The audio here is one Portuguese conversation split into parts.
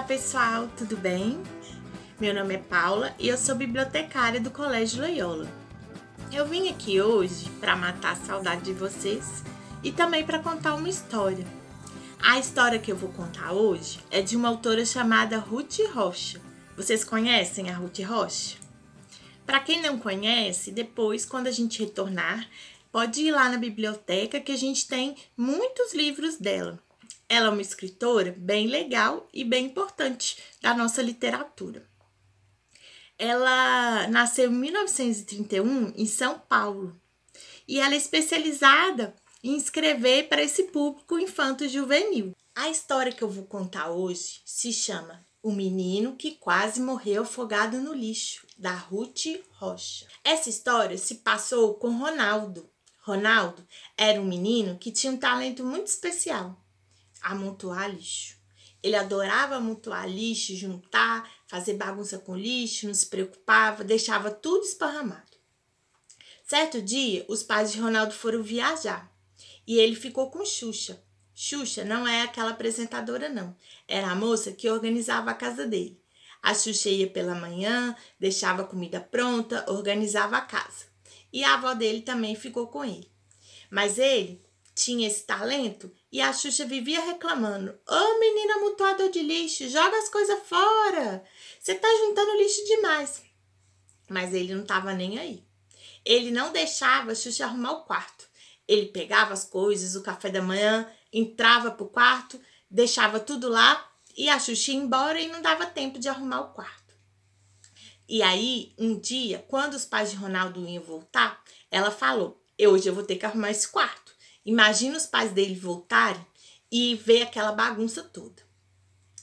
Olá pessoal, tudo bem? Meu nome é Paula e eu sou bibliotecária do Colégio Loyola. Eu vim aqui hoje para matar a saudade de vocês e também para contar uma história. A história que eu vou contar hoje é de uma autora chamada Ruth Rocha. Vocês conhecem a Ruth Rocha? Para quem não conhece, depois, quando a gente retornar, pode ir lá na biblioteca que a gente tem muitos livros dela. Ela é uma escritora bem legal e bem importante da nossa literatura. Ela nasceu em 1931 em São Paulo e ela é especializada em escrever para esse público infanto-juvenil. A história que eu vou contar hoje se chama O Menino que Quase Morreu Afogado no Lixo, da Ruth Rocha. Essa história se passou com Ronaldo. Ronaldo era um menino que tinha um talento muito especial amontoar lixo. Ele adorava amontoar lixo, juntar, fazer bagunça com lixo, não se preocupava, deixava tudo esparramado. Certo dia, os pais de Ronaldo foram viajar e ele ficou com Xuxa. Xuxa não é aquela apresentadora, não. Era a moça que organizava a casa dele. A Xuxa ia pela manhã, deixava a comida pronta, organizava a casa. E a avó dele também ficou com ele. Mas ele tinha esse talento e a Xuxa vivia reclamando: Ô oh, menina mutuada de lixo, joga as coisas fora! Você tá juntando lixo demais. Mas ele não tava nem aí. Ele não deixava a Xuxa arrumar o quarto. Ele pegava as coisas, o café da manhã, entrava pro quarto, deixava tudo lá e a Xuxa ia embora e não dava tempo de arrumar o quarto. E aí, um dia, quando os pais de Ronaldo iam voltar, ela falou: Hoje eu vou ter que arrumar esse quarto. Imagina os pais dele voltarem e ver aquela bagunça toda.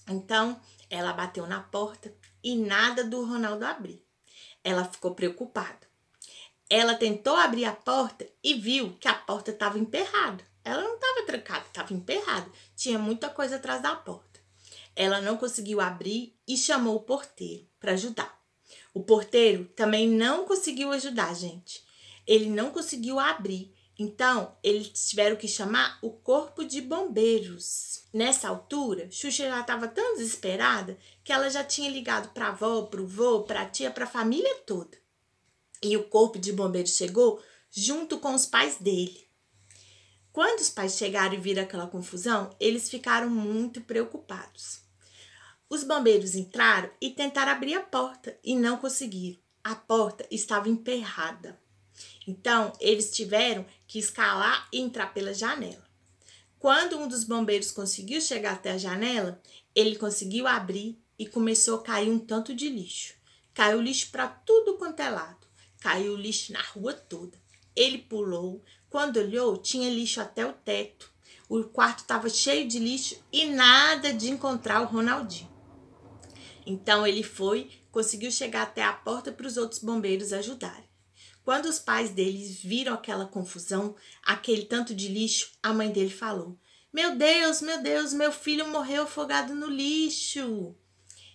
Então, ela bateu na porta e nada do Ronaldo abrir. Ela ficou preocupada. Ela tentou abrir a porta e viu que a porta estava emperrada. Ela não estava trancada, estava emperrada. Tinha muita coisa atrás da porta. Ela não conseguiu abrir e chamou o porteiro para ajudar. O porteiro também não conseguiu ajudar, gente. Ele não conseguiu abrir então, eles tiveram que chamar o corpo de bombeiros. Nessa altura, Xuxa já estava tão desesperada que ela já tinha ligado para a avó, para o vô, para a tia, para a família toda. E o corpo de bombeiros chegou junto com os pais dele. Quando os pais chegaram e viram aquela confusão, eles ficaram muito preocupados. Os bombeiros entraram e tentaram abrir a porta e não conseguiram. A porta estava emperrada. Então, eles tiveram que escalar e entrar pela janela. Quando um dos bombeiros conseguiu chegar até a janela, ele conseguiu abrir e começou a cair um tanto de lixo. Caiu lixo para tudo quanto é lado. Caiu lixo na rua toda. Ele pulou. Quando olhou, tinha lixo até o teto. O quarto estava cheio de lixo e nada de encontrar o Ronaldinho. Então ele foi, conseguiu chegar até a porta para os outros bombeiros ajudarem. Quando os pais deles viram aquela confusão, aquele tanto de lixo, a mãe dele falou: Meu Deus, meu Deus, meu filho morreu afogado no lixo.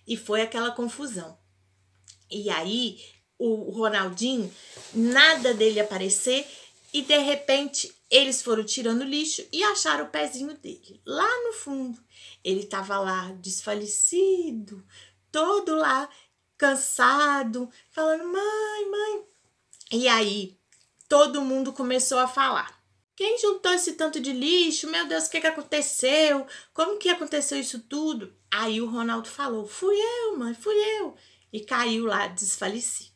E foi aquela confusão. E aí, o Ronaldinho, nada dele aparecer, e de repente eles foram tirando lixo e acharam o pezinho dele lá no fundo. Ele estava lá desfalecido, todo lá cansado, falando: "Mãe, mãe, e aí, todo mundo começou a falar. Quem juntou esse tanto de lixo? Meu Deus, o que, que aconteceu? Como que aconteceu isso tudo? Aí o Ronaldo falou: fui eu, mãe, fui eu. E caiu lá desfalecido.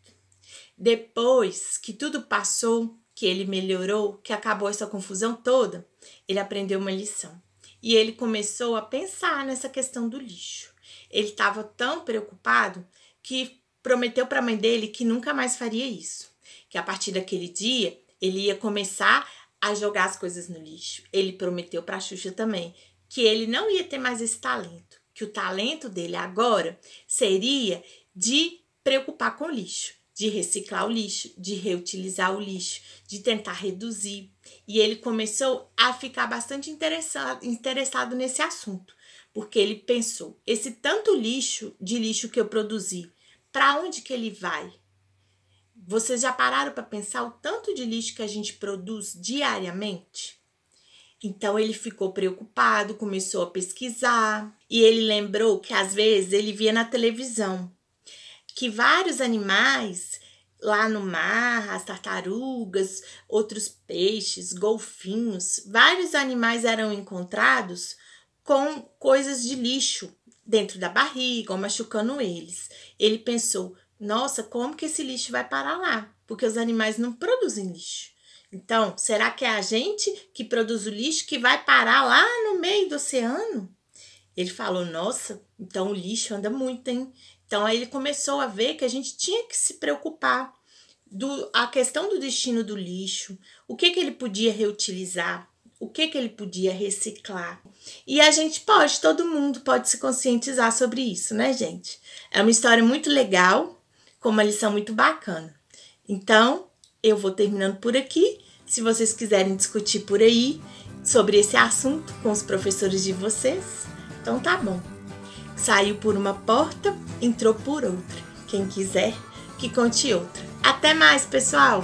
Depois que tudo passou, que ele melhorou, que acabou essa confusão toda, ele aprendeu uma lição. E ele começou a pensar nessa questão do lixo. Ele estava tão preocupado que prometeu para a mãe dele que nunca mais faria isso que a partir daquele dia ele ia começar a jogar as coisas no lixo. Ele prometeu para Xuxa também que ele não ia ter mais esse talento, que o talento dele agora seria de preocupar com o lixo, de reciclar o lixo, de reutilizar o lixo, de tentar reduzir. E ele começou a ficar bastante interessado, interessado nesse assunto, porque ele pensou: esse tanto lixo de lixo que eu produzi, para onde que ele vai? Vocês já pararam para pensar o tanto de lixo que a gente produz diariamente? Então ele ficou preocupado, começou a pesquisar e ele lembrou que às vezes ele via na televisão que vários animais lá no mar, as tartarugas, outros peixes, golfinhos, vários animais eram encontrados com coisas de lixo dentro da barriga, ou machucando eles. Ele pensou: nossa, como que esse lixo vai parar lá? Porque os animais não produzem lixo. Então, será que é a gente que produz o lixo que vai parar lá no meio do oceano? Ele falou: Nossa, então o lixo anda muito, hein? Então aí ele começou a ver que a gente tinha que se preocupar do a questão do destino do lixo, o que que ele podia reutilizar, o que que ele podia reciclar. E a gente pode, todo mundo pode se conscientizar sobre isso, né, gente? É uma história muito legal como uma lição muito bacana. Então, eu vou terminando por aqui. Se vocês quiserem discutir por aí sobre esse assunto com os professores de vocês, então tá bom. Saiu por uma porta, entrou por outra. Quem quiser, que conte outra. Até mais, pessoal!